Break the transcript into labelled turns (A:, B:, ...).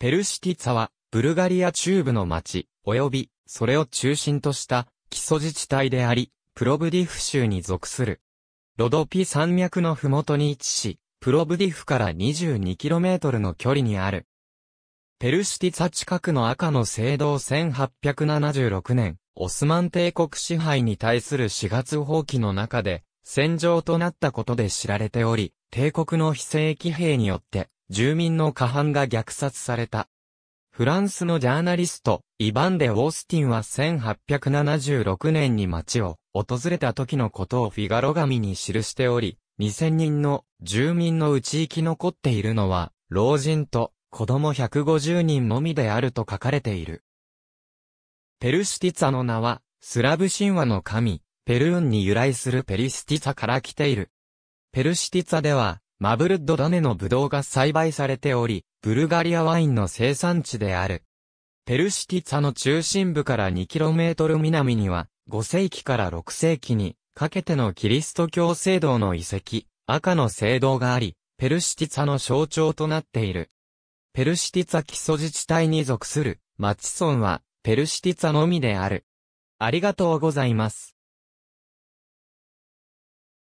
A: ペルシティツァは、ブルガリア中部の町、及び、それを中心とした、基礎自治体であり、プロブディフ州に属する。ロドピ山脈のふもとに位置し、プロブディフから 22km の距離にある。ペルシティツァ近くの赤の青銅1876年、オスマン帝国支配に対する4月放棄の中で、戦場となったことで知られており、帝国の非正規兵によって、住民の過半が虐殺された。フランスのジャーナリスト、イバン・デ・オースティンは1876年に町を訪れた時のことをフィガロ紙に記しており、2000人の住民のうち生き残っているのは、老人と子供150人のみであると書かれている。ペルシティツァの名は、スラブ神話の神、ペルーンに由来するペリシティツァから来ている。ペルシティツァでは、マブルッドダネのブドウが栽培されており、ブルガリアワインの生産地である。ペルシティツァの中心部から 2km 南には、5世紀から6世紀にかけてのキリスト教聖堂の遺跡、赤の聖堂があり、ペルシティツァの象徴となっている。ペルシティツァ基礎自治体に属する、マチソンは、ペルシティツァのみである。ありがとうございます。